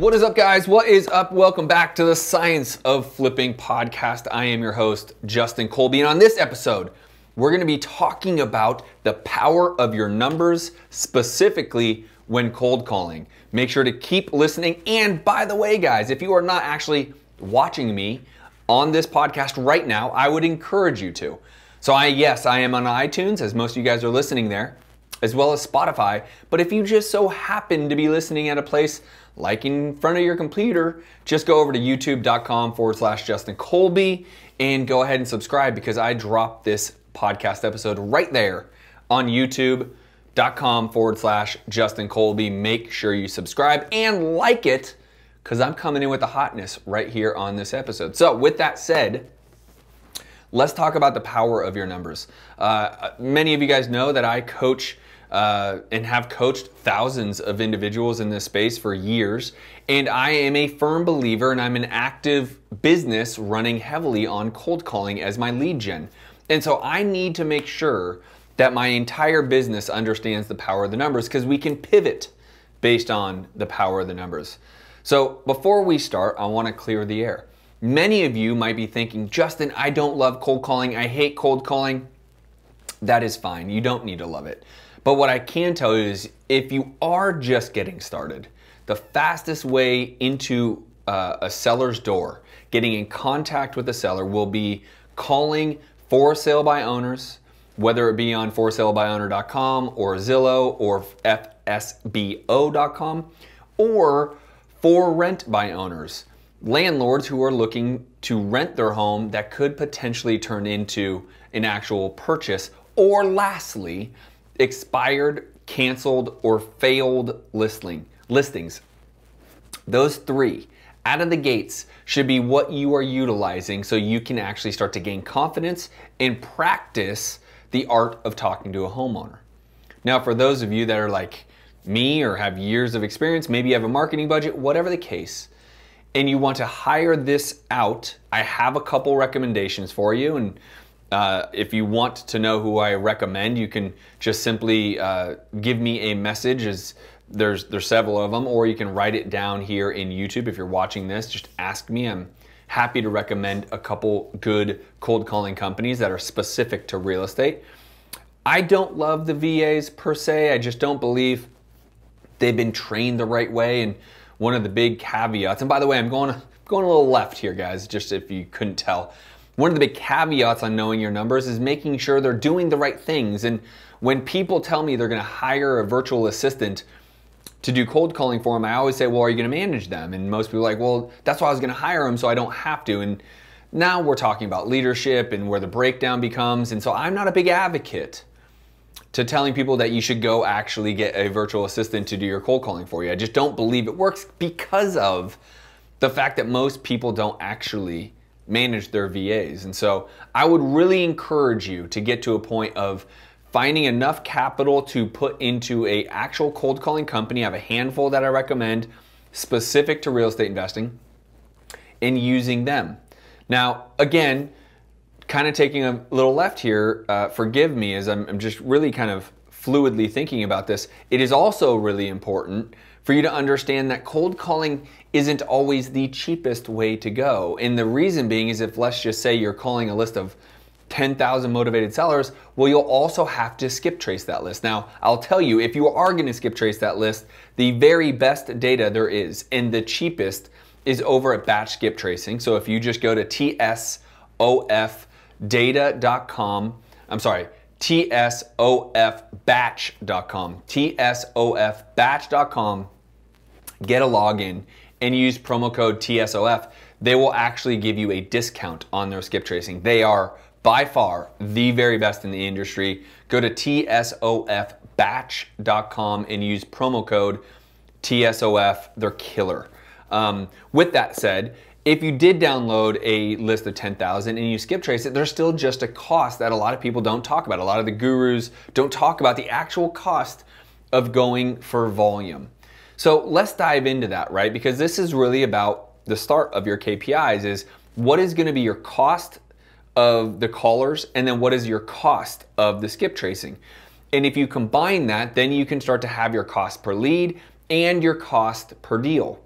What is up, guys? What is up? Welcome back to the Science of Flipping podcast. I am your host, Justin Colby. And on this episode, we're going to be talking about the power of your numbers, specifically when cold calling. Make sure to keep listening. And by the way, guys, if you are not actually watching me on this podcast right now, I would encourage you to. So, I, yes, I am on iTunes, as most of you guys are listening there, as well as Spotify. But if you just so happen to be listening at a place like in front of your computer, just go over to youtube.com forward slash Justin Colby and go ahead and subscribe because I dropped this podcast episode right there on youtube.com forward slash Justin Colby. Make sure you subscribe and like it because I'm coming in with the hotness right here on this episode. So, with that said, let's talk about the power of your numbers. Uh, many of you guys know that I coach uh, and have coached thousands of individuals in this space for years. And I am a firm believer and I'm an active business running heavily on cold calling as my lead gen. And so I need to make sure that my entire business understands the power of the numbers because we can pivot based on the power of the numbers. So before we start, I want to clear the air. Many of you might be thinking, Justin, I don't love cold calling. I hate cold calling. That is fine. You don't need to love it. But what I can tell you is if you are just getting started, the fastest way into uh, a seller's door, getting in contact with the seller, will be calling for sale by owners, whether it be on forsalebyowner.com or Zillow or FSBO.com or for rent by owners, landlords who are looking to rent their home that could potentially turn into an actual purchase. Or lastly, expired, canceled, or failed listing, listings. Those three out of the gates should be what you are utilizing so you can actually start to gain confidence and practice the art of talking to a homeowner. Now, for those of you that are like me or have years of experience, maybe you have a marketing budget, whatever the case, and you want to hire this out, I have a couple recommendations for you. And uh, if you want to know who I recommend, you can just simply uh, give me a message as there's, there's several of them, or you can write it down here in YouTube. If you're watching this, just ask me. I'm happy to recommend a couple good cold calling companies that are specific to real estate. I don't love the VAs per se. I just don't believe they've been trained the right way. And one of the big caveats, and by the way, I'm going, going a little left here, guys, just if you couldn't tell. One of the big caveats on knowing your numbers is making sure they're doing the right things. And when people tell me they're gonna hire a virtual assistant to do cold calling for them, I always say, well, are you gonna manage them? And most people are like, well, that's why I was gonna hire them so I don't have to. And now we're talking about leadership and where the breakdown becomes. And so I'm not a big advocate to telling people that you should go actually get a virtual assistant to do your cold calling for you. I just don't believe it works because of the fact that most people don't actually manage their VAs. And so I would really encourage you to get to a point of finding enough capital to put into a actual cold calling company. I have a handful that I recommend specific to real estate investing and using them. Now, again, kind of taking a little left here, uh, forgive me as I'm, I'm just really kind of fluidly thinking about this. It is also really important for you to understand that cold calling isn't always the cheapest way to go. And the reason being is if let's just say you're calling a list of 10,000 motivated sellers, well, you'll also have to skip trace that list. Now, I'll tell you, if you are gonna skip trace that list, the very best data there is and the cheapest is over at batch skip tracing. So if you just go to tsofdata.com, I'm sorry, tsofbatch.com. tsofbatch.com. Get a login and use promo code TSOF. They will actually give you a discount on their skip tracing. They are by far the very best in the industry. Go to tsofbatch.com and use promo code TSOF. They're killer. Um, with that said, if you did download a list of 10,000 and you skip trace it, there's still just a cost that a lot of people don't talk about. A lot of the gurus don't talk about the actual cost of going for volume. So let's dive into that, right? Because this is really about the start of your KPIs is what is gonna be your cost of the callers and then what is your cost of the skip tracing? And if you combine that, then you can start to have your cost per lead and your cost per deal.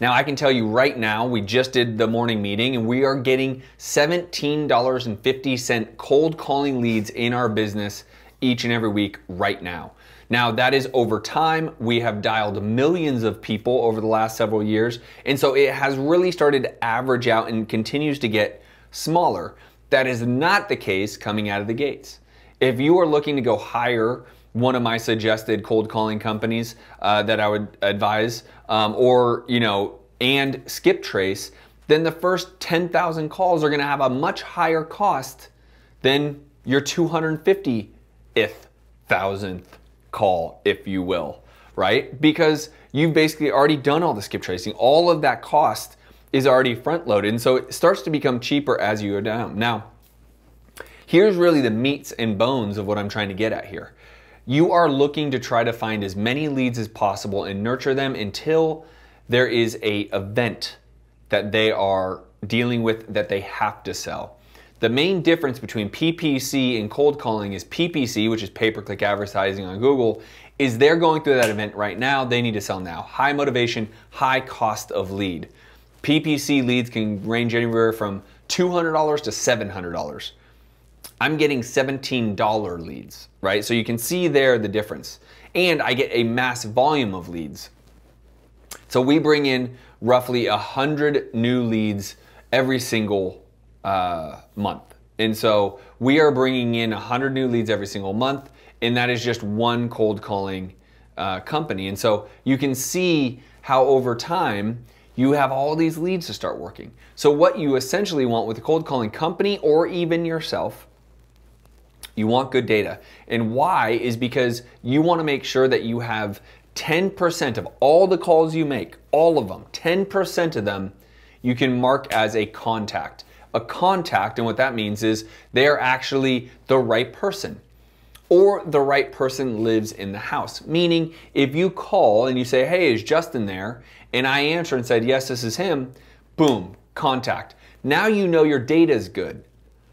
Now, I can tell you right now, we just did the morning meeting and we are getting $17.50 cold calling leads in our business each and every week right now. Now, that is over time. We have dialed millions of people over the last several years. And so it has really started to average out and continues to get smaller. That is not the case coming out of the gates. If you are looking to go higher, one of my suggested cold calling companies uh, that I would advise, um, or, you know, and skip trace, then the first 10,000 calls are gonna have a much higher cost than your 250th thousandth call, if you will, right? Because you've basically already done all the skip tracing. All of that cost is already front loaded. And so it starts to become cheaper as you go down. Now, here's really the meats and bones of what I'm trying to get at here you are looking to try to find as many leads as possible and nurture them until there is a event that they are dealing with that they have to sell. The main difference between PPC and cold calling is PPC, which is pay-per-click advertising on Google, is they're going through that event right now, they need to sell now. High motivation, high cost of lead. PPC leads can range anywhere from $200 to $700. I'm getting $17 leads, right? So you can see there the difference. And I get a mass volume of leads. So we bring in roughly 100 new leads every single uh, month. And so we are bringing in 100 new leads every single month, and that is just one cold calling uh, company. And so you can see how over time you have all these leads to start working. So what you essentially want with a cold calling company or even yourself you want good data. And why is because you want to make sure that you have 10% of all the calls you make, all of them, 10% of them, you can mark as a contact. A contact, and what that means is they are actually the right person or the right person lives in the house. Meaning, if you call and you say, hey, is Justin there? And I answer and said, yes, this is him, boom, contact. Now you know your data is good.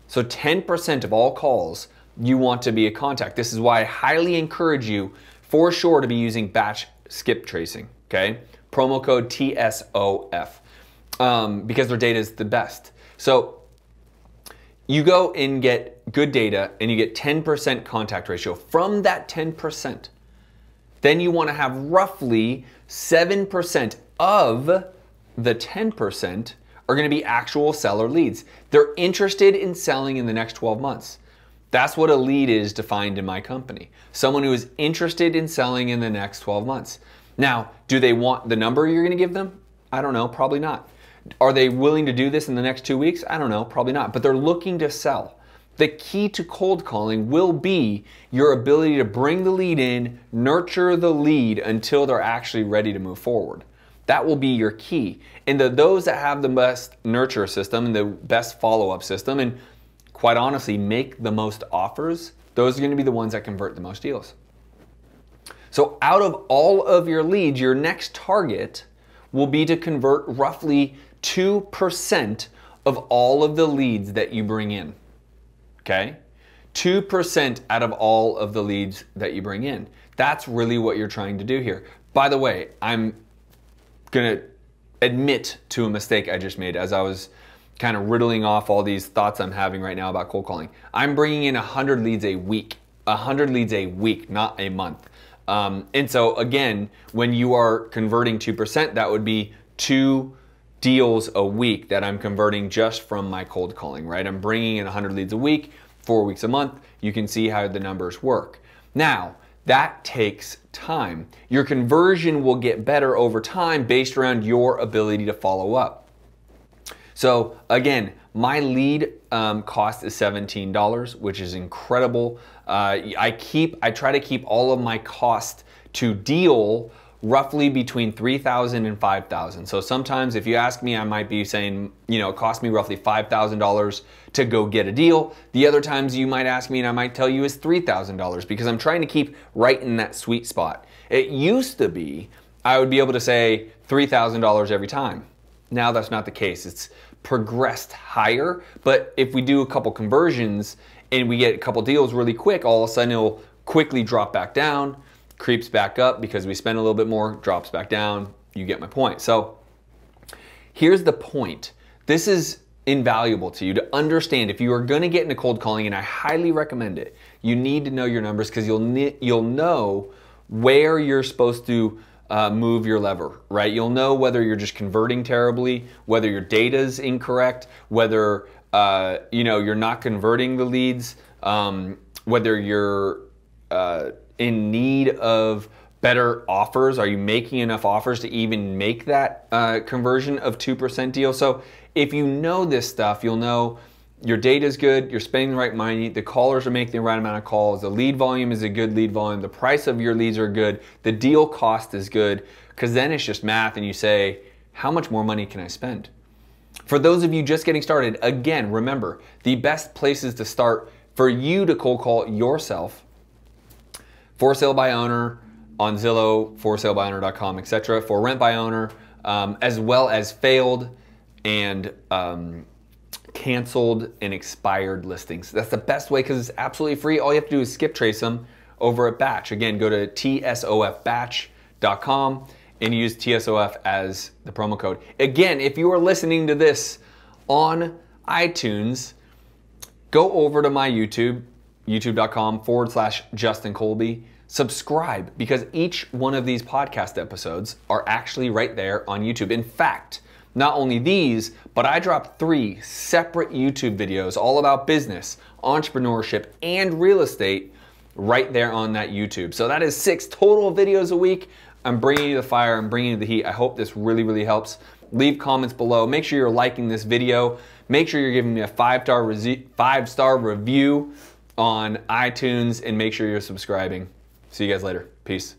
So 10% of all calls you want to be a contact. This is why I highly encourage you for sure to be using batch skip tracing, okay? Promo code TSOF um, because their data is the best. So you go and get good data and you get 10% contact ratio. From that 10%, then you wanna have roughly 7% of the 10% are gonna be actual seller leads. They're interested in selling in the next 12 months. That's what a lead is defined in my company. Someone who is interested in selling in the next 12 months. Now, do they want the number you're gonna give them? I don't know, probably not. Are they willing to do this in the next two weeks? I don't know, probably not, but they're looking to sell. The key to cold calling will be your ability to bring the lead in, nurture the lead until they're actually ready to move forward. That will be your key. And the, those that have the best nurture system and the best follow up system, and quite honestly make the most offers, those are gonna be the ones that convert the most deals. So out of all of your leads, your next target will be to convert roughly 2% of all of the leads that you bring in. Okay? 2% out of all of the leads that you bring in. That's really what you're trying to do here. By the way, I'm gonna admit to a mistake I just made as I was kind of riddling off all these thoughts I'm having right now about cold calling. I'm bringing in 100 leads a week, 100 leads a week, not a month. Um, and so again, when you are converting 2%, that would be two deals a week that I'm converting just from my cold calling, right? I'm bringing in 100 leads a week, four weeks a month. You can see how the numbers work. Now, that takes time. Your conversion will get better over time based around your ability to follow up. So again, my lead um, cost is $17, which is incredible. Uh, I keep, I try to keep all of my cost to deal roughly between 3,000 and 5,000. So sometimes if you ask me, I might be saying, you know, it cost me roughly $5,000 to go get a deal. The other times you might ask me and I might tell you is $3,000 because I'm trying to keep right in that sweet spot. It used to be I would be able to say $3,000 every time. Now that's not the case. It's progressed higher, but if we do a couple conversions and we get a couple deals really quick, all of a sudden it'll quickly drop back down, creeps back up because we spend a little bit more, drops back down. You get my point. So here's the point. This is invaluable to you to understand if you are going to get into cold calling and I highly recommend it. You need to know your numbers because you'll you'll know where you're supposed to uh, move your lever, right? You'll know whether you're just converting terribly, whether your data is incorrect, whether uh, you know you're not converting the leads, um, whether you're uh, in need of better offers. Are you making enough offers to even make that uh, conversion of two percent deal? So if you know this stuff, you'll know your data is good, you're spending the right money, the callers are making the right amount of calls, the lead volume is a good lead volume, the price of your leads are good, the deal cost is good, because then it's just math and you say, how much more money can I spend? For those of you just getting started, again, remember the best places to start for you to cold call yourself for sale by owner on Zillow, for sale by owner.com, etc., for rent by owner, um, as well as failed and um, canceled and expired listings. That's the best way because it's absolutely free. All you have to do is skip trace them over at Batch. Again, go to tsofbatch.com and use TSOF as the promo code. Again, if you are listening to this on iTunes, go over to my YouTube, youtube.com forward slash Justin Colby. Subscribe because each one of these podcast episodes are actually right there on YouTube. In fact, not only these, but I drop three separate YouTube videos all about business, entrepreneurship, and real estate right there on that YouTube. So that is six total videos a week. I'm bringing you the fire, I'm bringing you the heat. I hope this really, really helps. Leave comments below. Make sure you're liking this video. Make sure you're giving me a five-star five-star review on iTunes and make sure you're subscribing. See you guys later. Peace.